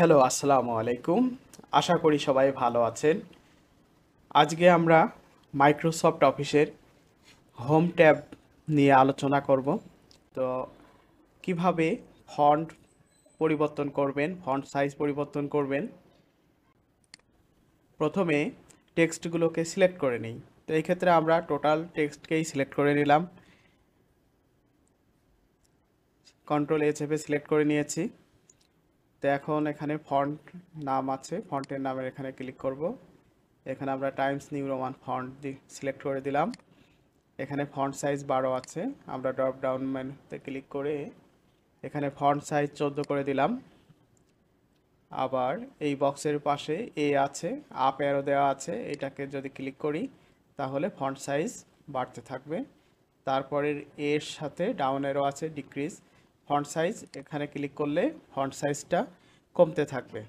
hello আসসালামু আলাইকুম আশা করি সবাই ভালো আছেন আজকে আমরা মাইক্রোসফট অফিসের হোম ট্যাব নিয়ে আলোচনা করব তো কিভাবে ফন্ট পরিবর্তন করবেন ফন্ট সাইজ পরিবর্তন করবেন প্রথমে টেক্সটগুলোকে সিলেক্ট করে নিই তো এই ক্ষেত্রে আমরা টোটাল টেক্সটকেই সিলেক্ট করে নিলাম কন্ট্রোল এ চেপে সিলেক্ট করে নিয়েছি তো এখন এখানে ফন্ট নাম আছে ফন্টের নামের এখানে ক্লিক করব এখানে আমরা টাইমস নিউ রোমান ফন্ট দি সিলেক্ট করে দিলাম এখানে ফন্ট সাইজ বারো আছে আমরা ড্রপ ডাউন মেনুতে ক্লিক করে এখানে ফন্ট সাইজ চোদ্দো করে দিলাম আবার এই বক্সের পাশে এ আছে আপ অ্যারো দেওয়া আছে এটাকে যদি ক্লিক করি তাহলে ফন্ট সাইজ বাড়তে থাকবে তারপরের এর সাথে ডাউন অ্যারো আছে ডিক্রিজ ফন্ট সাইজ এখানে ক্লিক করলে ফন্ট সাইজটা কমতে থাকবে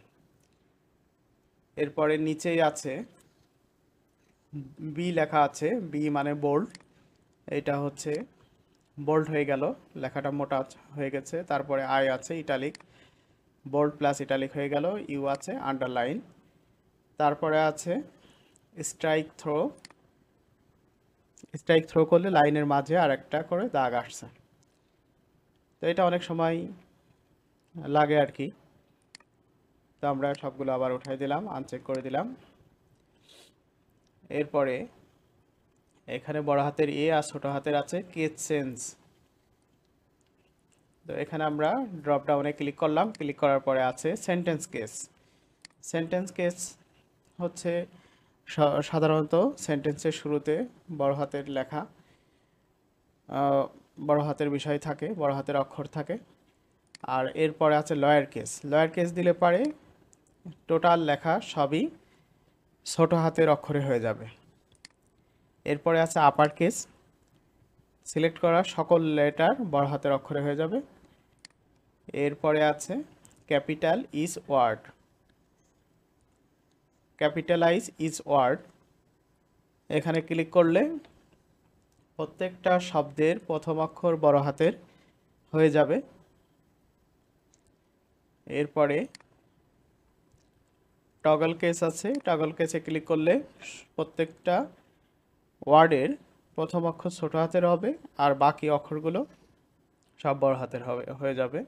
এরপরে নিচেই আছে বি লেখা আছে বি মানে বোল্ড এটা হচ্ছে বোল্ড হয়ে গেল লেখাটা মোটা হয়ে গেছে তারপরে আই আছে ইটালিক বোল্ড প্লাস ইটালিক হয়ে গেল ইউ আছে আন্ডারলাইন তারপরে আছে স্ট্রাইক থ্রো স্ট্রাইক থ্রো করলে লাইনের মাঝে আর একটা করে দাগ আসছে তো এটা অনেক সময় লাগে আর কি তো আমরা সবগুলো আবার উঠাই দিলাম আনচেক করে দিলাম এরপরে এখানে বড় হাতের এ আর ছোট হাতের আছে কেচ সেন্স তো এখানে আমরা ড্রপ ডাউনে ক্লিক করলাম ক্লিক করার পরে আছে সেন্টেন্স কেস সেন্টেন্স কেস হচ্ছে সাধারণত সেন্টেন্সের শুরুতে বড় হাতের লেখা বড় হাতের বিষয় থাকে বড় হাতের অক্ষর থাকে আর এরপরে আছে লয়ার কেস লয়ার কেস দিলে পারে টোটাল লেখা সবই ছোট হাতের অক্ষরে হয়ে যাবে এরপরে আছে আপার কেস সিলেক্ট করা সকল লেটার বড় হাতের অক্ষরে হয়ে যাবে এরপরে আছে capital each word capitalize each word এখানে ক্লিক করলে প্রত্যেকটা শব্দের প্রথম অক্ষর বড় হাতের হয়ে যাবে এরপরে টগল কেস আছে টগল কেসে ক্লিক করলে প্রত্যেকটা ওয়ার্ডের প্রথম অক্ষর ছোট হাতের হবে আর বাকি অক্ষরগুলো সব বড় হাতের হবে হয়ে যাবে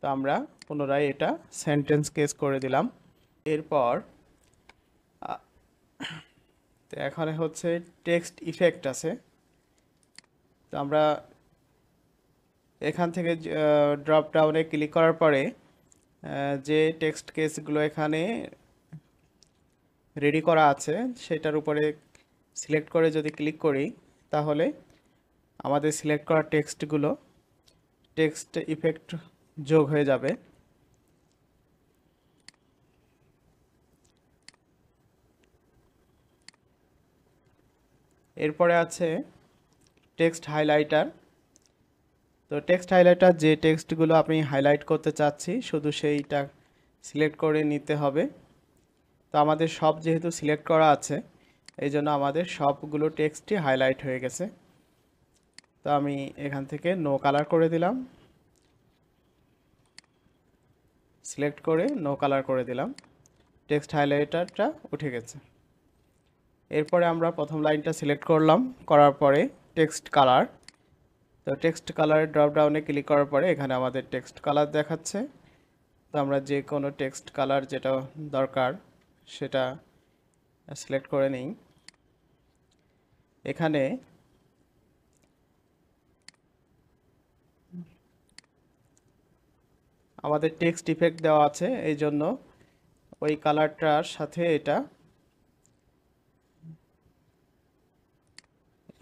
তো আমরা পুনরায় এটা সেন্টেন্স কেস করে দিলাম এরপর তো এখানে হচ্ছে টেক্সট ইফেক্ট আছে তো আমরা এখান থেকে ড্রপ ডাউনে ক্লিক করার পরে যে টেক্সট কেসগুলো এখানে রেডি করা আছে সেটার উপরে সিলেক্ট করে যদি ক্লিক করি তাহলে আমাদের সিলেক্ট করা টেক্সটগুলো টেক্সট ইফেক্ট যোগ হয়ে যাবে এরপরে আছে টেক্সট হাইলাইটার তো টেক্সট হাইলাইটার যে টেক্সটগুলো আপনি হাইলাইট করতে চাচ্ছি শুধু সেইটা সিলেক্ট করে নিতে হবে তো আমাদের সব যেহেতু সিলেক্ট করা আছে এই জন্য আমাদের সবগুলো টেক্সটই হাইলাইট হয়ে গেছে তো আমি এখান থেকে নো কালার করে দিলাম সিলেক্ট করে নো কালার করে দিলাম টেক্সট হাইলাইটারটা উঠে গেছে এরপরে আমরা প্রথম লাইনটা সিলেক্ট করলাম করার পরে টেক্সট কালার তো টেক্সট কালার ড্রপডাউনে ক্লিক করার পরে এখানে আমাদের টেক্সট কালার দেখাচ্ছে তো আমরা যে কোনো টেক্সট কালার যেটা দরকার সেটা সিলেক্ট করে নিই এখানে আমাদের টেক্সট ইফেক্ট দেওয়া আছে এই জন্য ওই কালারটার সাথে এটা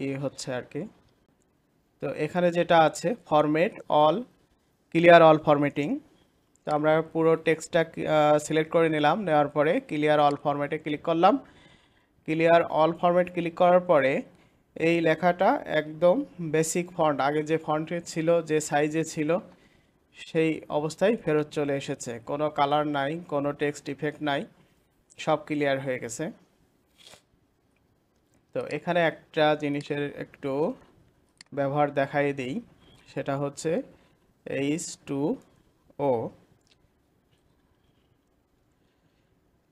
ই হচ্ছে আর কি তো এখানে যেটা আছে format all clear all formatting তো আমরা পুরো টেক্সটটা সিলেক্ট করে নিলাম নেওয়ার পরে ক্লিয়ার অল ফরম্যাটে ক্লিক করলাম ক্লিয়ার অল ফরম্যাট ক্লিক করার পরে এই লেখাটা একদম বেসিক ফন্ট আগে যে ফন্টে ছিল যে সাইজে ছিল সেই অবস্থায় ফেরত চলে এসেছে কোনো কালার নাই কোনো টেক্সট ইফেক্ট নাই সব ক্লিয়ার হয়ে গেছে তো এখানে একটা জিনিসের একটু ব্যবহার দেখাই দিই সেটা হচ্ছে এইচ টু ও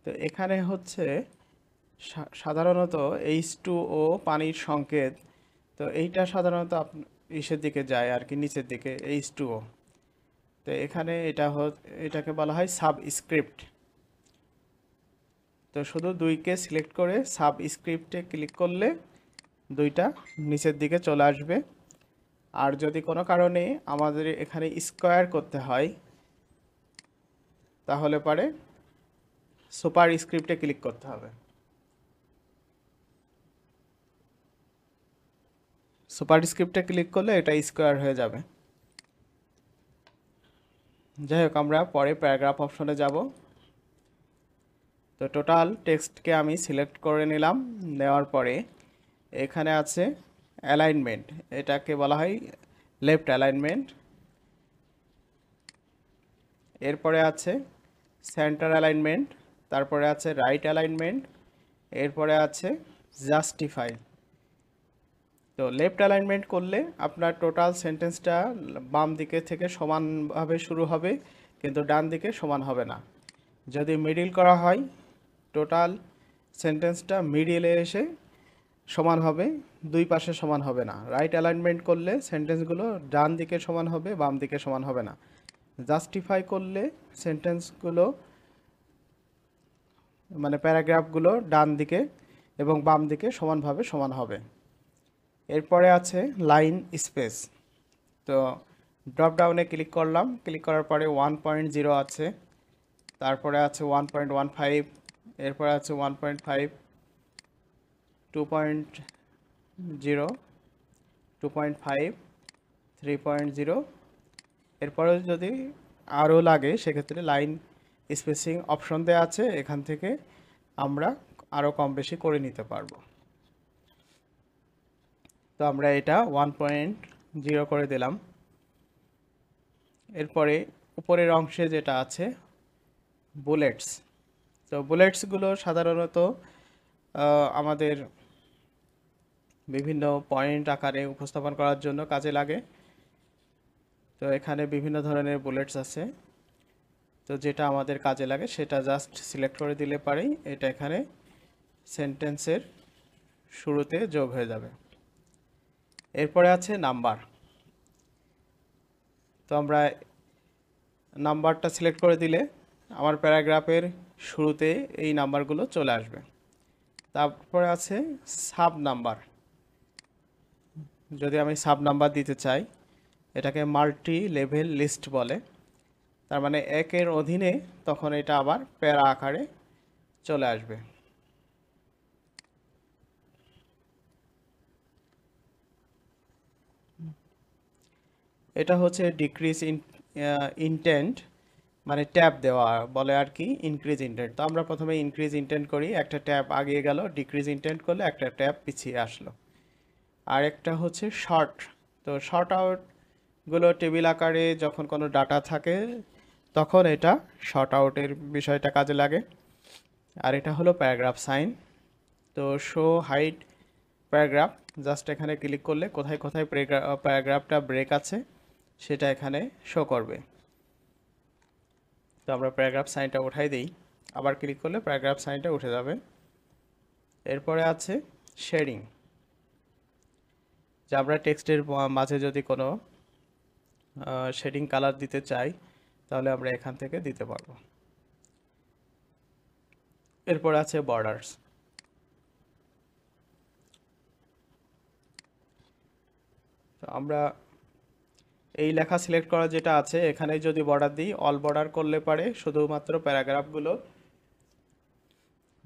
তো এখানে হচ্ছে সাধারণত এইচ টু ও পানির সংকেত তো এইটা সাধারণত ইসের দিকে যায় আর কি নিচের দিকে এইচ টু ও তো এখানে এটা এটাকে বলা হয় সাবস্ক্রিপ্ট তো শুধু দুইকে সিলেক্ট করে সাব স্ক্রিপ্টে ক্লিক করলে দুইটা নিচের দিকে চলে আসবে আর যদি কোনো কারণে আমাদের এখানে স্কোয়ার করতে হয় তাহলে পারে সুপার স্ক্রিপ্টে ক্লিক করতে হবে সুপার স্ক্রিপ্টে ক্লিক করলে এটা স্কোয়ার হয়ে যাবে যাই হোক আমরা পরে প্যারাগ্রাফ অপশনে যাবো তো টোটাল টেক্সটকে আমি সিলেক্ট করে নিলাম নেওয়ার পরে এখানে আছে অ্যালাইনমেন্ট এটাকে বলা হয় লেফট অ্যালাইনমেন্ট এরপরে আছে সেন্টার অ্যালাইনমেন্ট তারপরে আছে রাইট অ্যালাইনমেন্ট এরপরে আছে জাস্টিফাই তো লেফট অ্যালাইনমেন্ট করলে আপনার টোটাল সেন্টেন্সটা বাম দিকে থেকে সমানভাবে শুরু হবে কিন্তু ডান দিকে সমান হবে না যদি মিডিল করা হয় টোটাল সেন্টেন্সটা মিডিলে এসে সমান হবে দুই পাশে সমান হবে না রাইট অ্যালাইনমেন্ট করলে সেন্টেন্সগুলো ডান দিকে সমান হবে বাম দিকে সমান হবে না জাস্টিফাই করলে সেন্টেন্সগুলো মানে প্যারাগ্রাফগুলো ডান দিকে এবং বাম দিকে সমানভাবে সমান হবে এরপরে আছে লাইন স্পেস তো ড্রপডাউনে ক্লিক করলাম ক্লিক করার পরে ওয়ান পয়েন্ট জিরো আছে তারপরে আছে ওয়ান পয়েন্ট ওয়ান ফাইভ এরপর আছে one point five two point zero two point five three point zero এরপরেও যদি আরও লাগে সেক্ষেত্রে লাইন স্পেসিং অপশন দেওয়া আছে এখান থেকে আমরা আরও কম বেশি করে নিতে পারবো তো আমরা এটা ওয়ান পয়েন্ট জিরো করে দিলাম এরপরে উপরের অংশে যেটা আছে বুলেটস তো বুলেটসগুলো সাধারণত আমাদের বিভিন্ন পয়েন্ট আকারে উপস্থাপন করার জন্য কাজে লাগে তো এখানে বিভিন্ন ধরনের বুলেটস আছে তো যেটা আমাদের কাজে লাগে সেটা জাস্ট সিলেক্ট করে দিলে পারেই এটা এখানে সেন্টেন্সের শুরুতে যোগ হয়ে যাবে এরপরে আছে নাম্বার তো আমরা নাম্বারটা সিলেক্ট করে দিলে আমার প্যারাগ্রাফের শুরুতে এই নাম্বারগুলো চলে আসবে তারপরে আছে সাব নাম্বার যদি আমি সাব নাম্বার দিতে চাই এটাকে মাল্টি লেভেল লিস্ট বলে তার মানে একের অধীনে তখন এটা আবার প্যারা আকারে চলে আসবে এটা হচ্ছে ডিক্রিজ ইন ইনটেন্ট মানে ট্যাপ দেওয়া বলে আর কি ইনক্রিজ ইন্টেন্ট তো আমরা প্রথমে ইনক্রিজ ইন্টেন্ট করি একটা ট্যাপ আগিয়ে গেল ডিক্রিজ ইন্টেন্ট করলে একটা ট্যাপ পিছিয়ে আসলো আর একটা হচ্ছে শর্ট তো শর্ট আউটগুলো টেবিল আকারে যখন কোনো ডাটা থাকে তখন এটা শর্ট আউটের বিষয়টা কাজে লাগে আর এটা হলো প্যারাগ্রাফ সাইন তো শো হাইট প্যারাগ্রাফ জাস্ট এখানে ক্লিক করলে কোথায় কোথায় প্যারাগ্রাফটা ব্রেক আছে সেটা এখানে শো করবে তো আমরা প্যারাগ্রাফ সাইনটা উঠাই দিই আবার ক্লিক করলে প্যারাগ্রাফ সাইনটা উঠে যাবে এরপরে আছে শেডিং যে আমরা টেক্সটের মাঝে যদি কোনো শেডিং কালার দিতে চাই তাহলে আমরা এখান থেকে দিতে পারবো এরপর আছে বর্ডার্স আমরা এই লেখা সিলেক্ট করা যেটা আছে এখানে যদি বর্ডার দিই অল বর্ডার করলে পারে শুধুমাত্র প্যারাগ্রাফগুলো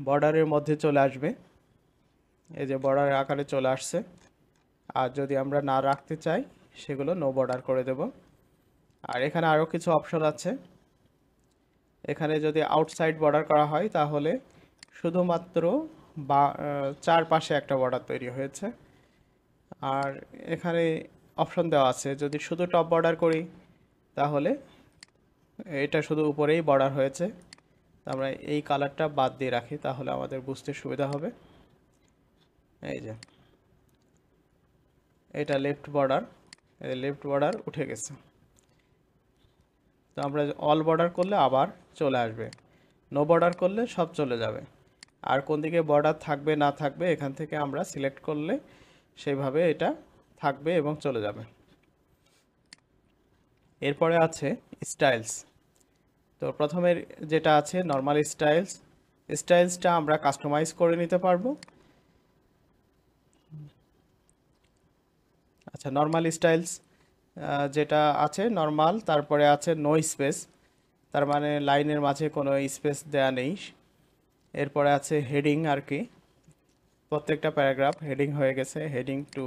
বর্ডারের মধ্যে চলে আসবে এই যে বর্ডারের আকারে চলে আসছে আর যদি আমরা না রাখতে চাই সেগুলো নো বর্ডার করে দেব আর এখানে আরও কিছু অপশন আছে এখানে যদি আউটসাইড বর্ডার করা হয় তাহলে শুধুমাত্র বা চারপাশে একটা বর্ডার তৈরি হয়েছে আর এখানে অপশন দেওয়া আছে যদি শুধু টপ বর্ডার করি তাহলে এটা শুধু উপরেই বর্ডার হয়েছে আমরা এই কালারটা বাদ দিয়ে রাখি তাহলে আমাদের বুঝতে সুবিধা হবে এই যে এটা লেফট বর্ডার লেফট বর্ডার উঠে গেছে তো আমরা অল বর্ডার করলে আবার চলে আসবে নো বর্ডার করলে সব চলে যাবে আর কোন দিকে বর্ডার থাকবে না থাকবে এখান থেকে আমরা সিলেক্ট করলে সেইভাবে এটা থাকবে এবং চলে যাবে এরপরে আছে স্টাইলস তো প্রথমের যেটা আছে নর্মাল স্টাইলস স্টাইলসটা আমরা কাস্টমাইজ করে নিতে পারবো আচ্ছা নর্মাল স্টাইলস যেটা আছে নর্মাল তারপরে আছে নো স্পেস তার মানে লাইনের মাঝে কোনো স্পেস দেয়া নেই এরপরে আছে হেডিং আর কি প্রত্যেকটা প্যারাগ্রাফ হেডিং হয়ে গেছে হেডিং টু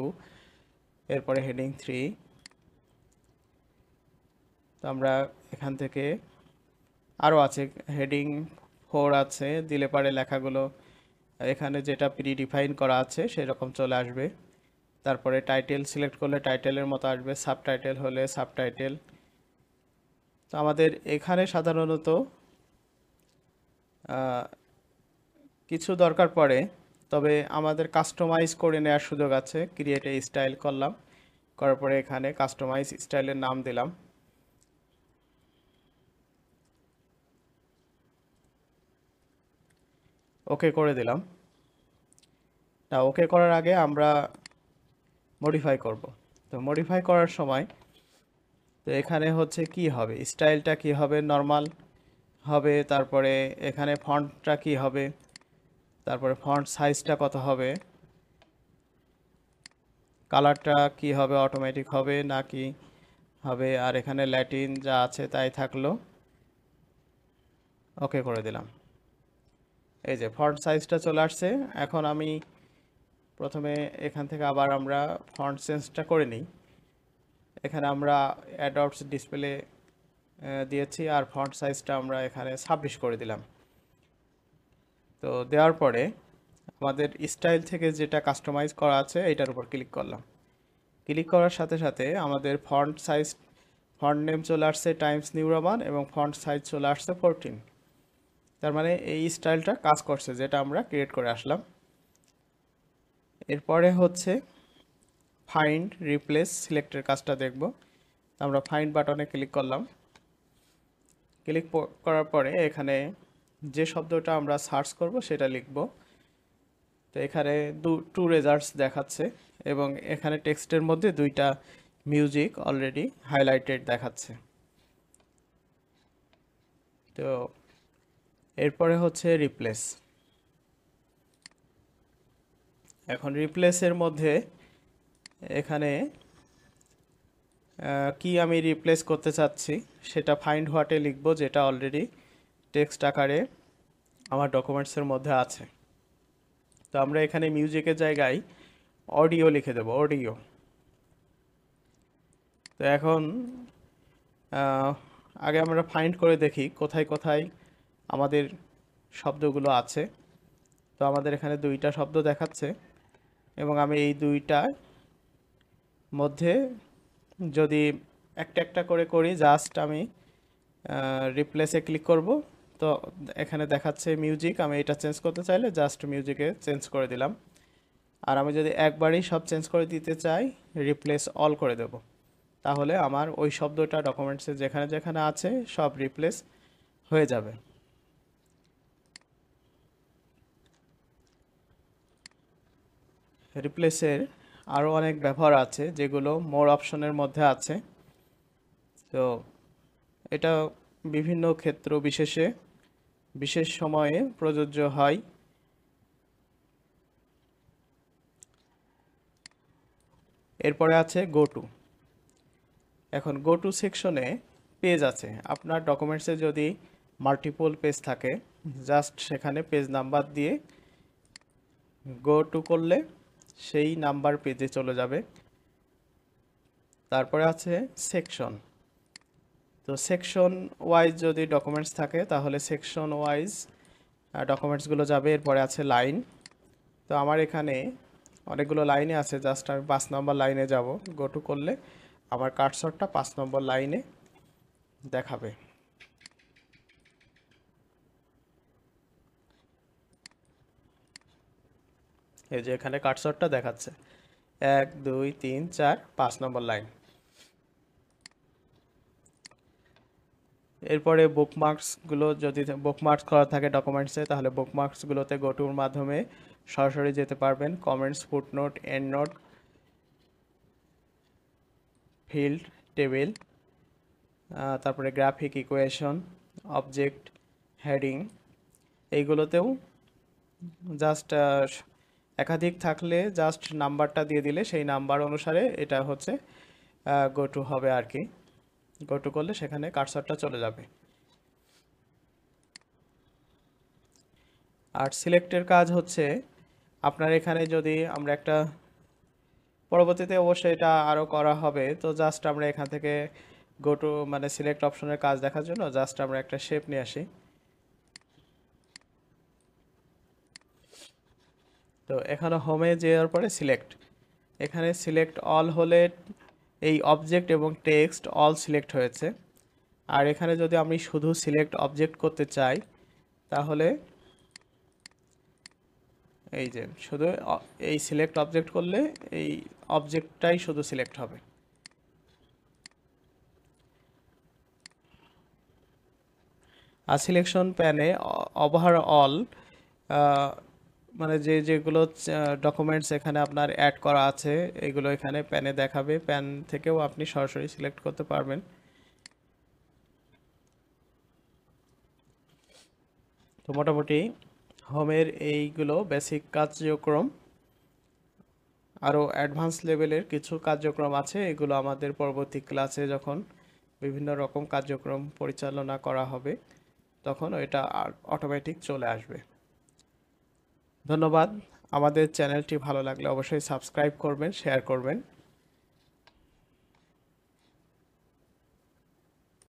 এরপরে হেডিং থ্রি তো আমরা এখান থেকে আরও আছে হেডিং ফোর আছে দিলে পারে লেখাগুলো এখানে যেটা প্রি ডিফাইন করা আছে সেরকম চলে আসবে তারপরে টাইটেল সিলেক্ট করলে টাইটেলের মতো আসবে সাবটাইটেল হলে সাবটাইটেল তো আমাদের এখানে সাধারণত কিছু দরকার পড়ে তবে আমাদের কাস্টমাইজ করে নেওয়ার সুযোগ আছে ক্রিয়েট এ স্টাইল করলাম করার পরে এখানে কাস্টমাইজ স্টাইলের নাম দিলাম ওকে করে দিলাম তা ওকে করার আগে আমরা মডিফাই করব তো মডিফাই করার সময় তো এখানে হচ্ছে কি হবে স্টাইলটা কি হবে নর্মাল হবে তারপরে এখানে ফন্টটা কি হবে তারপরে ফন্ট সাইজটা কত হবে কালারটা কি হবে অটোমেটিক হবে নাকি হবে আর এখানে ল্যাটিন যা আছে তাই থাকলো ওকে করে দিলাম এই যে ফন্ট সাইজটা চলে আসছে এখন আমি প্রথমে এখান থেকে আবার আমরা ফন্ট চেঞ্জটা করে নিই এখানে আমরা অ্যাডপ্টস ডিসপ্লে দিয়েছি আর ফন্ট সাইজটা আমরা এখানে ছাব্বিশ করে দিলাম তো দেওয়ার পরে আমাদের স্টাইল থেকে যেটা কাস্টমাইজ করা আছে এটার উপর ক্লিক করলাম ক্লিক করার সাথে সাথে আমাদের ফন্ট সাইজ ফন্ট নেম চলে আসছে টাইমস নিউ এবং ফন্ট সাইজ চলে আসছে ফোরটিন তার মানে এই স্টাইলটা কাজ করছে যেটা আমরা ক্রিয়েট করে আসলাম এরপরে হচ্ছে ফাইন্ড রিপ্লেস সিলেক্টের কাজটা দেখব আমরা ফাইন্ড বাটনে ক্লিক করলাম ক্লিক করার পরে এখানে যে শব্দটা আমরা সার্চ করব সেটা লিখব তো এখানে দু টু রেজাল্টস দেখাচ্ছে এবং এখানে টেক্সটের মধ্যে দুইটা মিউজিক অলরেডি হাইলাইটেড দেখাচ্ছে তো এরপরে হচ্ছে রিপ্লেস এখন রিপ্লেসের মধ্যে এখানে কি আমি রিপ্লেস করতে চাচ্ছি সেটা ফাইন্ড হোয়াটে লিখব যেটা অলরেডি টেক্সট আকারে আমার ডকুমেন্টসের মধ্যে আছে তো আমরা এখানে মিউজিকের জায়গায় অডিও লিখে দেব অডিও তো এখন আগে আমরা ফাইন্ড করে দেখি কোথায় কোথায় আমাদের শব্দগুলো আছে তো আমাদের এখানে দুইটা শব্দ দেখাচ্ছে এবং আমি এই দুইটার মধ্যে যদি একটা একটা করে করি জাস্ট আমি রিপ্লেসে ক্লিক করব তো এখানে দেখাচ্ছে মিউজিক আমি এটা চেঞ্জ করতে চাইলে জাস্ট মিউজিকে চেঞ্জ করে দিলাম আর আমি যদি একবারই সব চেঞ্জ করে দিতে চাই রিপ্লেস অল করে দেব তাহলে আমার ওই শব্দটা ডকুমেন্টসে যেখানে যেখানে আছে সব রিপ্লেস হয়ে যাবে রিপ্লেসের আরও অনেক ব্যবহার আছে যেগুলো মোর অপশনের মধ্যে আছে তো এটা বিভিন্ন ক্ষেত্র বিশেষে বিশেষ সময়ে প্রযোজ্য হয় এরপরে আছে গো টু এখন গো টু সেকশনে পেজ আছে আপনার ডকুমেন্টসে যদি মাল্টিপল পেজ থাকে জাস্ট সেখানে পেজ নাম্বার দিয়ে গো টু করলে সেই নাম্বার পেজে চলে যাবে তারপরে আছে সেকশন তো সেকশন ওয়াইজ যদি ডকুমেন্টস থাকে তাহলে সেকশন ওয়াইজ ডকুমেন্টসগুলো যাবে এরপরে আছে লাইন তো আমার এখানে অনেকগুলো লাইনে আছে জাস্ট আমি পাঁচ নম্বর লাইনে যাব গোটু করলে আমার কাটসরটা পাঁচ নম্বর লাইনে দেখাবে এই যে এখানে কাটসরটা দেখাচ্ছে এক দুই তিন চার পাঁচ নম্বর লাইন এরপরে বুকমার্কসগুলো যদি বুকমার্কস করা থাকে ডকুমেন্টসে তাহলে বুকমার্কসগুলোতে গোটুর মাধ্যমে সরাসরি যেতে পারবেন comments footnote end note field table তারপরে গ্রাফিক ইকুয়েশন অবজেক্ট হেডিং এইগুলোতেও জাস্ট একাধিক থাকলে জাস্ট নাম্বারটা দিয়ে দিলে সেই নাম্বার অনুসারে এটা হচ্ছে গোটু হবে আর কি গো টু করলে সেখানে কার্সারটা চলে যাবে আর সিলেক্টের কাজ হচ্ছে আপনার এখানে যদি আমরা একটা পরবর্তীতে অবশ্যই এটা আরও করা হবে তো জাস্ট আমরা এখান থেকে গো টু মানে সিলেক্ট অপশনের কাজ দেখার জন্য জাস্ট আমরা একটা শেপ নিয়ে আসি তো এখানে হোমে যাওয়ার পরে সিলেক্ট এখানে সিলেক্ট অল হলে এই অবজেক্ট এবং টেক্সট অল সিলেক্ট হয়েছে আর এখানে যদি আমি শুধু সিলেক্ট অবজেক্ট করতে চাই তাহলে এই যে শুধু এই সিলেক্ট অবজেক্ট করলে এই অবজেক্টটাই শুধু সিলেক্ট হবে আর সিলেকশন প্যানে ওভারঅল মানে যে যেগুলো ডকুমেন্টস এখানে আপনার অ্যাড করা আছে এগুলো এখানে প্যানে দেখাবে প্যান থেকেও আপনি সরাসরি সিলেক্ট করতে পারবেন তো মোটামুটি হোমের এইগুলো বেসিক কার্যক্রম আরও অ্যাডভান্স লেভেলের কিছু কার্যক্রম আছে এগুলো আমাদের পরবর্তী ক্লাসে যখন বিভিন্ন রকম কার্যক্রম পরিচালনা করা হবে তখন এটা অটোমেটিক চলে আসবে ধন্যবাদ আমাদের চ্যানেলটি ভালো লাগলে অবশ্যই সাবস্ক্রাইব করবেন শেয়ার করবেন